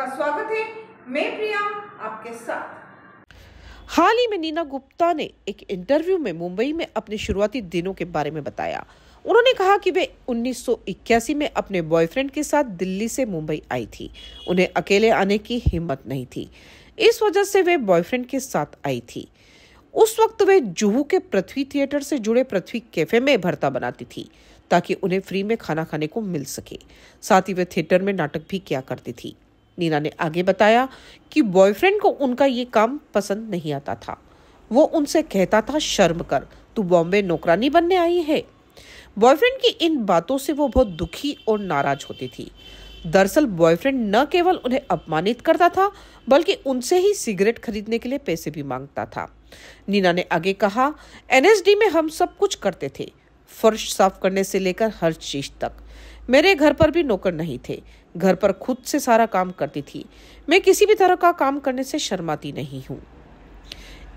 आपका स्वागत है मैं प्रिया आपके साथ हाल ही में नीना गुप्ता ने एक इंटरव्यू में मुंबई में अपने शुरुआती दिनों के बारे में बताया उन्होंने कहा कि वे 1981 में अपने बॉयफ्रेंड के साथ दिल्ली से मुंबई आई थी उन्हें अकेले आने की हिम्मत नहीं थी इस वजह से वे बॉयफ्रेंड के साथ आई थी उस वक्त वे जुहू के पृथ्वी थिएटर से जुड़े पृथ्वी कैफे में भरता बनाती थी ताकि उन्हें फ्री में खाना खाने को मिल सके साथ ही वे थिएटर में नाटक भी किया करती थी नीना ने आगे बताया कि बॉयफ्रेंड को उनका ये काम पसंद नहीं आता था वो उनसे कहता था शर्म कर तू बॉम्बे नौकरानी बनने आई है बॉयफ्रेंड की इन बातों से वो बहुत दुखी और नाराज होती थी दरअसल बॉयफ्रेंड न केवल उन्हें अपमानित करता था बल्कि उनसे ही सिगरेट खरीदने के लिए पैसे भी मांगता था नीना ने आगे कहा एनएसडी में हम सब कुछ करते थे फर्श साफ करने से लेकर हर चीज तक मेरे घर पर भी नौकर नहीं थे घर पर खुद से सारा काम करती थी मैं किसी भी तरह का काम करने से शर्माती नहीं हूँ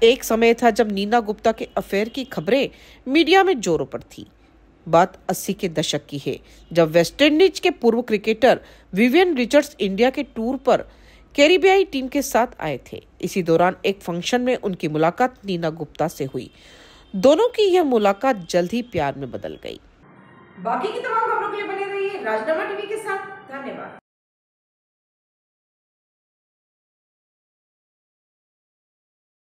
एक समय था जब नीना गुप्ता के अफेयर की खबरें मीडिया में जोरों पर थी बात अस्सी के दशक की है जब वेस्टइंडीज के पूर्व क्रिकेटर विवियन रिचर्ड्स इंडिया के टूर पर कैरिबियाई टीम के साथ आए थे इसी दौरान एक फंक्शन में उनकी मुलाकात नीना गुप्ता से हुई दोनों की यह मुलाकात जल्द ही प्यार में बदल गई बाकी की तमाम खबरों के लिए बने रहिए राजनामा टीवी के साथ धन्यवाद